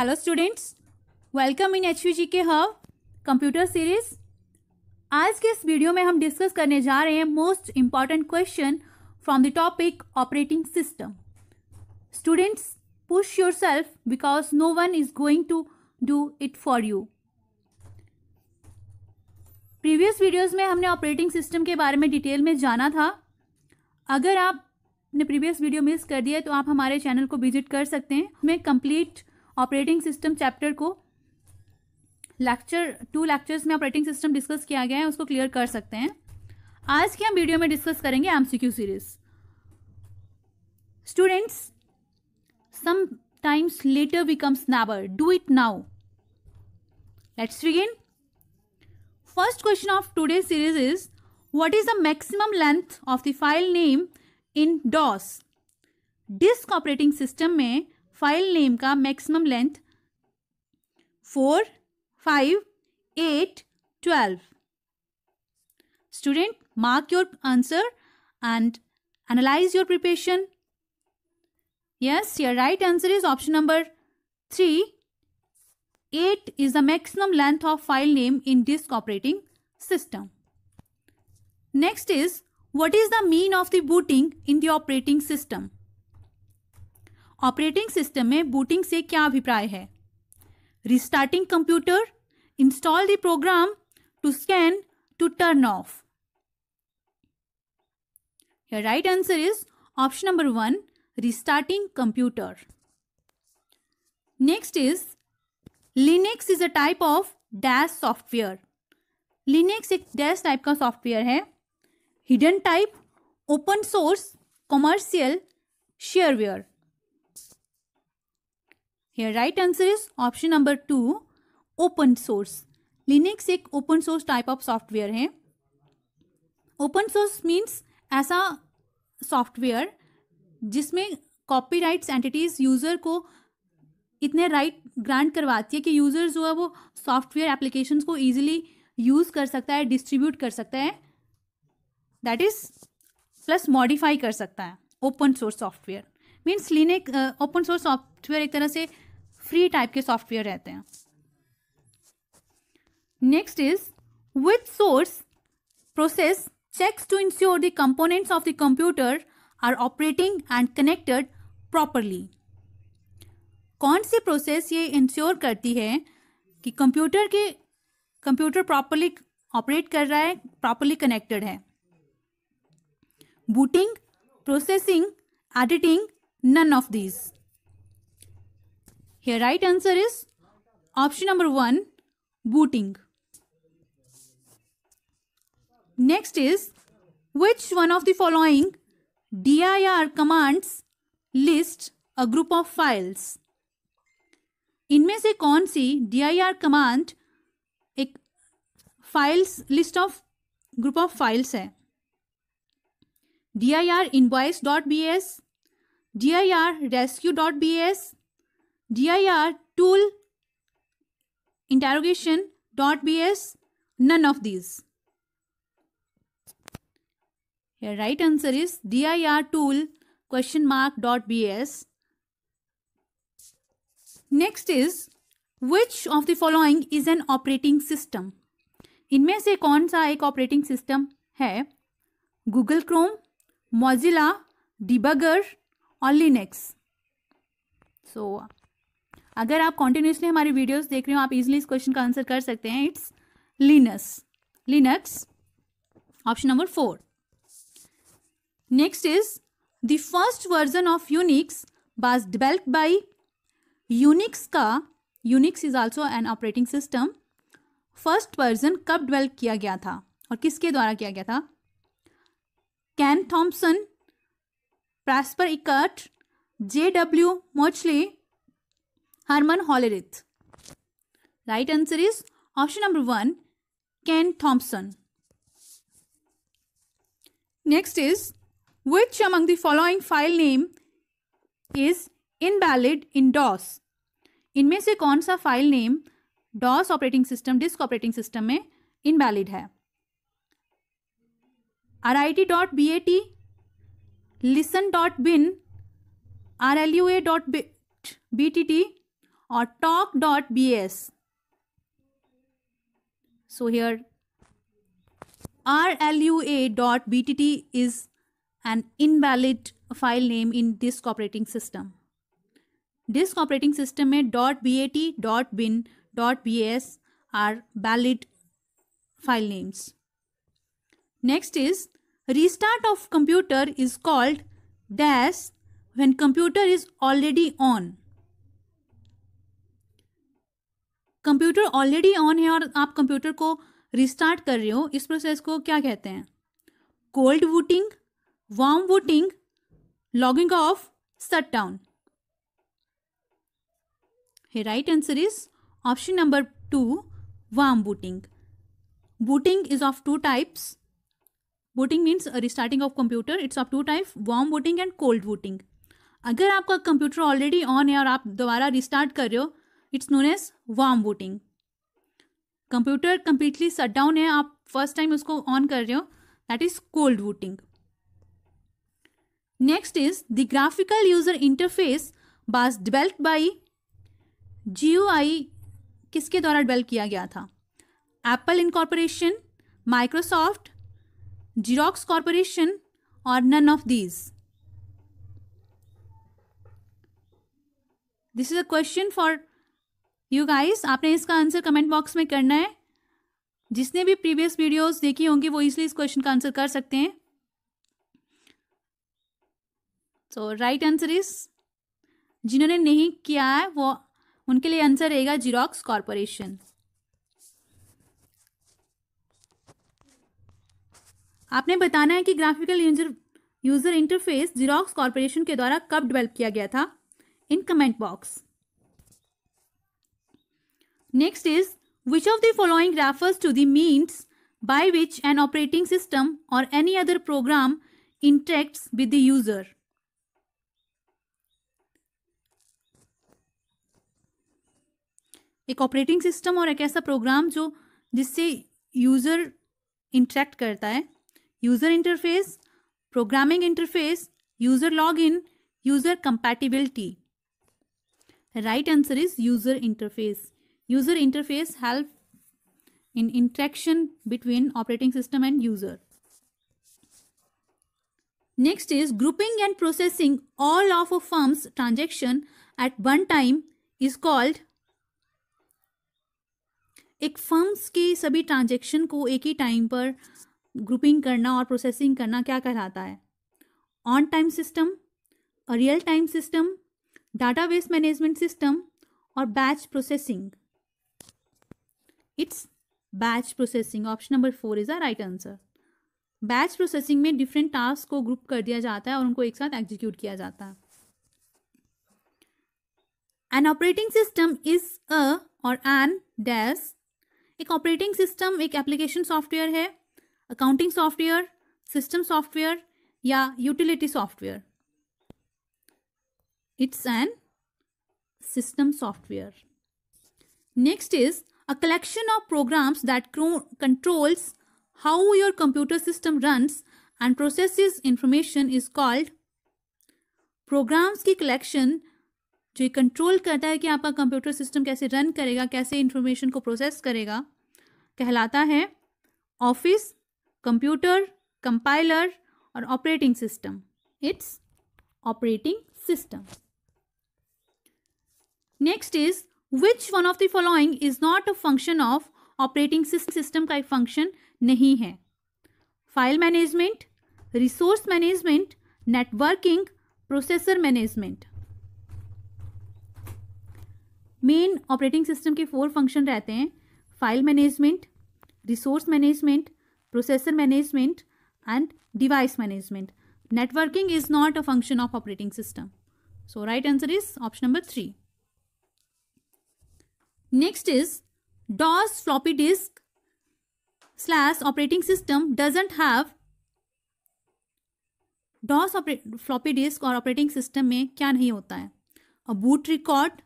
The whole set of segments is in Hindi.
Hello students welcome in H G K have computer series आज के इस वीडियो में हम डिस्कस करने जा रहे हैं most important question from the topic operating system students push yourself because no one is going to do it for you previous videos में हमने ऑपरेटिंग सिस्टम के बारे में डिटेल में जाना था अगर आपने प्रीवियस वीडियो मिस कर दिया तो आप हमारे चैनल को विजिट कर सकते हैं मैं कंप्लीट ऑपरेटिंग सिस्टम चैप्टर को लेक्चर टू लेक्चर्स में ऑपरेटिंग सिस्टम डिस्कस किया गया है उसको क्लियर कर सकते हैं आज की हम वीडियो में डिस्कस करेंगे MCQ series students sometimes later becomes never do it now let's begin first question of today series is what is the maximum length of the file name in DOS disk operating system में फाइल नेम का maximum length four five eight twelve student mark your answer and analyze your preparation yes your right answer is option number 3 8 is the maximum length of file name in disk operating system next is what is the mean of the booting in the operating system operating system में बूटिंग से क्या अभिप्राय है restarting computer install the program to scan to turn off right answer is option number one restarting computer next is Linux is a type of dash software Linux एक डैश टाइप का सॉफ्टवेयर है hidden type open source commercial shareware Here right answer is option number two open source linux एक open source type of software है ओपन सोर्स मीन्स ऐसा सॉफ्टवेयर जिसमें कॉपीराइट्स एंटिटीज यूज़र को इतने राइट ग्रांट करवाती है कि यूज़र जो है वो सॉफ्टवेयर एप्लीकेशंस को इजिली यूज़ कर सकता है डिस्ट्रीब्यूट कर सकता है दैट इज़ प्लस मॉडिफाई कर सकता है open source software means Linux open source software एक तरह से फ्री टाइप के सॉफ्टवेयर रहते हैं next is with source process checks to ensure the components of the computer are operating and connected properly कौन सी प्रोसेस ये इंश्योर करती है कि कंप्यूटर के कंप्यूटर प्रॉपरली ऑपरेट कर रहा है प्रॉपरली कनेक्टेड है booting processing editing none of these right answer is option number 1 booting. Next is which one of the following dir commands list a group of files. In से कौन सी dir command एक files list of group of files है dir invoice.bs dir rescue.bs dir tool interrogation dot bs none of these here right answer is dir tool question mark dot bs next is which of the following is an operating system इनमें से कौन सा एक ऑपरेटिंग सिस्टम है गूगल क्रोम मोजिला डिबगर और लिनेक्स सो अगर आप कॉन्टिन्यूसली हमारी वीडियोस देख रहे हो आप इजिली इस क्वेश्चन का आंसर कर सकते हैं it's Linus Linux option number four next is the first version of Unix was develop by Unix का Unix is also an operating system first version कब डिवेल्प किया गया था और किसके द्वारा किया गया था Ken Thompson Presper Eckert J W Mauchly Herman Hollerith right answer is option number one Ken Thompson next is which among the following file name is invalid in DOS इनमें से कौन सा file name DOS operating system disk operating system में इनवैलिड है R I T dot B A T listen dot bin R L U A dot B T T or talk.bs. So here rlua.btt is an invalid file name in disk operating system. Disk operating system में .bat, .bin, .bs are valid file names. Next is restart of computer is called dash when computer is already on computer already on है और आप कंप्यूटर को रिस्टार्ट कर रहे हो इस प्रोसेस को क्या कहते हैं cold booting warm booting logging off shut down right answer is option number two warm booting booting is of two types booting means restarting of computer it's of two type warm booting and cold booting अगर आपका कंप्यूटर ऑलरेडी ऑन है और आप दोबारा रिस्टार्ट कर रहे हो it's known as warm booting computer completely shut down है आप फर्स्ट टाइम उसको ऑन कर रहे हो that is cold booting next is the graphical user interface was develop by जी किसके द्वारा डिवेल्प किया गया था Apple Incorporation Microsoft Xerox Corporation और none of these this is a question for you guys आपने इसका आंसर कमेंट बॉक्स में करना है जिसने भी प्रीवियस वीडियोस देखी होंगी वो इसलिए इस क्वेश्चन का आंसर कर सकते हैं सो राइट आंसर इज जिन्होंने नहीं किया है वो उनके लिए आंसर रहेगा जीरोक्स कॉरपोरेशन आपने बताना है कि graphical user user interface Xerox Corporation के द्वारा कब डेवलप किया गया था in comment box Next is, which of the following refers to the means by which an operating system or any other program interacts with the user? एक ऑपरेटिंग सिस्टम और एक ऐसा प्रोग्राम जो जिससे यूज़र इंटरेक्ट करता है user interface programming interface user login user compatibility right answer is user interface user interface help in interaction between operating system and user. Next is grouping and processing all of a firm's transaction at one time is called एक फर्म्स के सभी ट्रांजैक्शन को एक ही टाइम पर ग्रुपिंग करना और प्रोसेसिंग करना क्या कहलाता है on time system real time system database management system और batch processing it's batch processing option number four is a right answer batch processing में डिफरेंट टास्क को ग्रुप कर दिया जाता है और उनको एक साथ एग्जीक्यूट किया जाता है an operating system is a और एन डैस एक ऑपरेटिंग सिस्टम एक एप्लीकेशन सॉफ्टवेयर है अकाउंटिंग सॉफ्टवेयर सिस्टम सॉफ्टवेयर या utility software it's an system software next is a collection of programs that controls how your computer system runs and processes information is called programs ki collection जो कंट्रोल करता है कि आपका कंप्यूटर सिस्टम कैसे रन करेगा कैसे इंफॉर्मेशन को प्रोसेस करेगा कहलाता है ऑफिस कंप्यूटर कंपाइलर और operating system it's operating system next is which one of the following is not a function of operating system का एक function नहीं है file management, resource management, networking, processor management main operating system के four function रहते हैं file management, resource management, processor management and device management networking is not a function of operating system so right answer is option number three Next is DOS floppy disk slash operating system doesn't have DOS floppy disk or operating system में क्या नहीं होता है A boot record,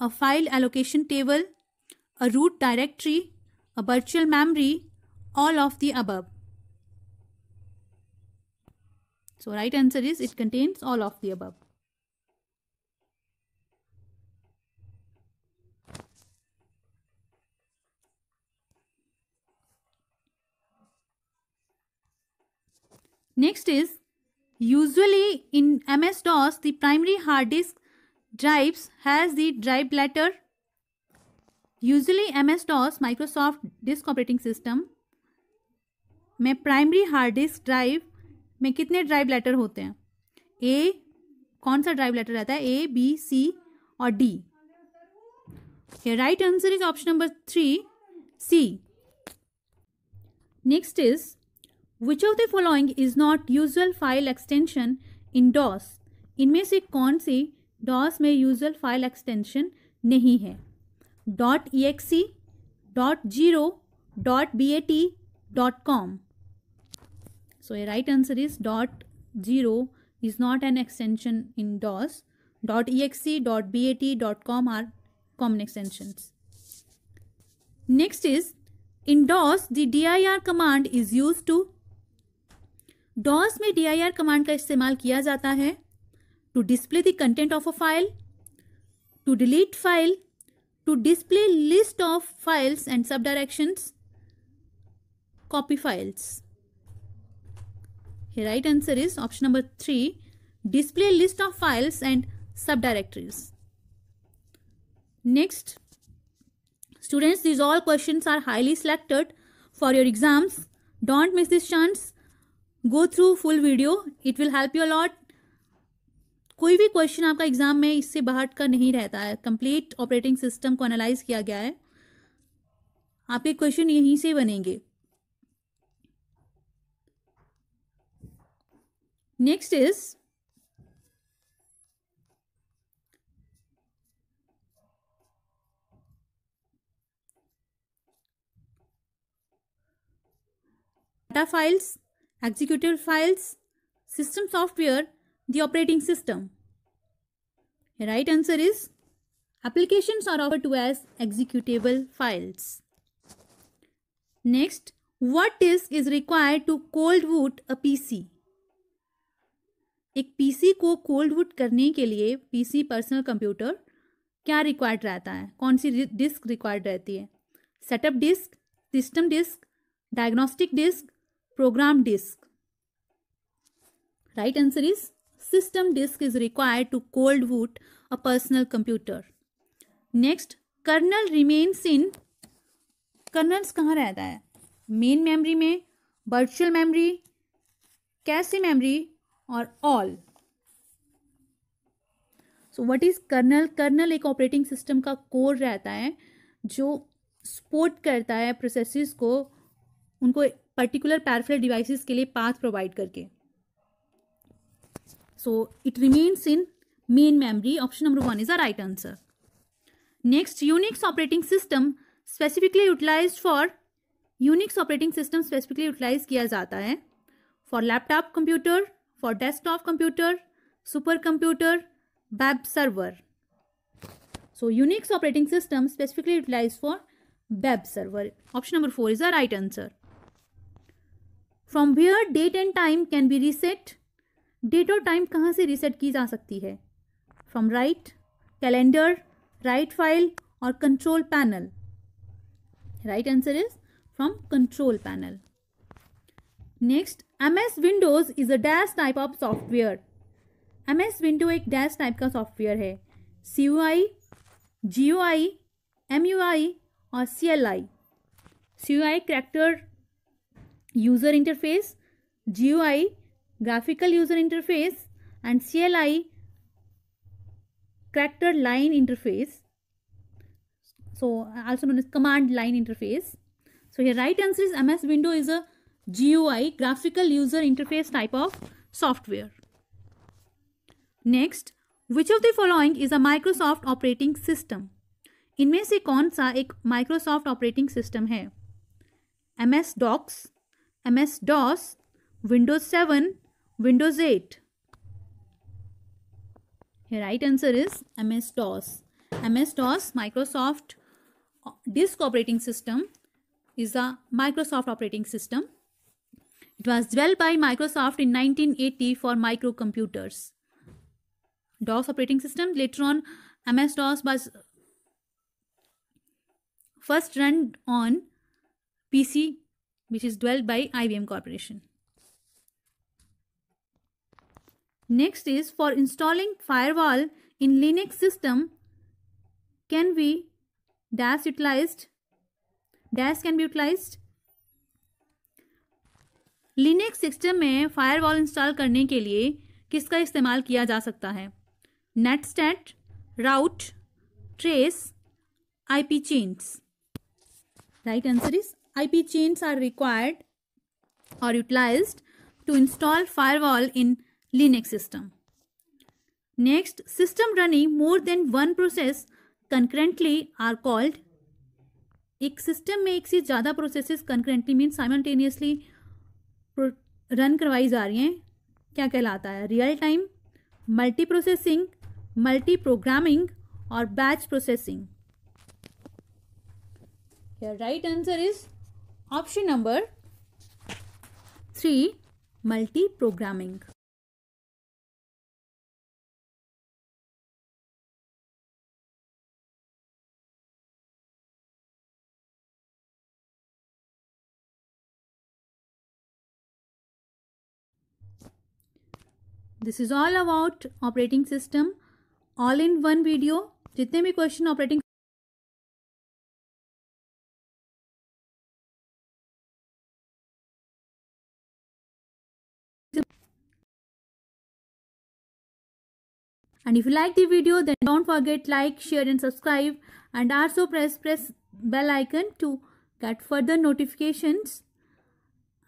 a file allocation table, a root directory, a virtual memory, all of the above. So right answer is it contains all of the above. Next is usually in MS-DOS the primary hard disk drives has the drive letter. Usually MS-DOS Microsoft Disk Operating System में प्राइमरी हार्ड डिस्क ड्राइव में कितने ड्राइव लेटर होते हैं ए कौन सा ड्राइव लेटर रहता है ए बी सी और D right answer is option number three C next is Which of the following is not usual file extension in DOS? In से कौन सी DOS में usual file extension नहीं है dot exe dot zero dot B A T dot com so A right answer is not an extension in DOS. .exe, .bat, .com are common extensions. Next is, in DOS, the dir command is used to DOS में डी आई आर कमांड का इस्तेमाल किया जाता है to display the content of a file to delete file to display list of files and sub direction copy files right answer is option number three display list of files and sub directories next students these all questions are highly selected for your exams don't miss this chance go through full video it will help you a lot कोई भी क्वेश्चन आपका एग्जाम में इससे बाहर का नहीं रहता है कंप्लीट ऑपरेटिंग सिस्टम को एनालाइज किया गया है आपके क्वेश्चन यहीं से बनेंगे next is data files executable files, system software, the operating system. The right answer is applications are referred to as executable files. Next, what disk is required to cold boot a PC? एक पीसी को कोल्ड वुड करने के लिए पीसी पर्सनल कंप्यूटर क्या रिक्वायर्ड रहता है कौन सी डिस्क रिक्वायर्ड रहती है setup disk system disk diagnostic disk program disk right answer is system disk is required to cold boot a personal computer next kernel remains in kernels kahan rehta hai main memory mein virtual memory cache memory or all so what is kernel kernel एक ऑपरेटिंग सिस्टम का कोर रहता है जो सपोर्ट करता है प्रोसेसेस को उनको पर्टिकुलर पैरफिल डिवाइसेस के लिए पाथ प्रोवाइड करके so it remains in main memory option number one is a right answer next Unix operating system specifically utilise for Unix operating system specifically utilise किया जाता है for laptop computer for desktop computer super computer web server so Unix operating system specifically utilise for web server option number four is a right answer from where date and time can be reset date और टाइम कहाँ से रीसेट की जा सकती है from right calendar write file और control panel right answer is from control panel next M S Windows is a dash type of software M S window एक डैश टाइप का सॉफ्टवेयर है सी you I ji O I am you आई और C L I C you I character user interface, GUI, graphical user interface and CLI, character line interface. So also known as command line interface. So here right answer is MS window is a GUI, graphical user interface type of software. Next, which of the following is a Microsoft operating system? In से कौन सा एक Microsoft operating system है MS Docs MS-DOS, Windows 7, Windows 8. The right answer is MS-DOS. MS-DOS, Microsoft uh, Disk Operating System is a Microsoft operating system. It was developed by Microsoft in 1980 for microcomputers. DOS operating system. Later on, MS-DOS was first run on PC which is dwelled by IBM Corporation. Next is for installing firewall in Linux system can we dash utilized dash can be utilized Linux system में firewall install करने के लिए किसका इस्तेमाल किया जा सकता है netstat route trace IP chains right answer is IP chains are required or utilized to install firewall in Linux system. Next, system running more than one process concurrently are called एक सिस्टम में एक से ज़्यादा processes concurrently mean simultaneously run करवाई जा रही हैं क्या कहलाता है real time multi processing multi programming और batch processing right answer is option number three multi programming this is all about operating system all in one video जितने भी question operating And if you like the video, then don't forget like, share and subscribe. And also press, press bell icon to get further notifications.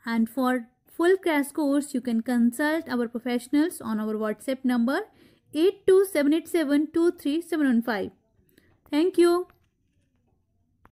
And for full crash course, you can consult our professionals on our WhatsApp number 8278723715. Thank you.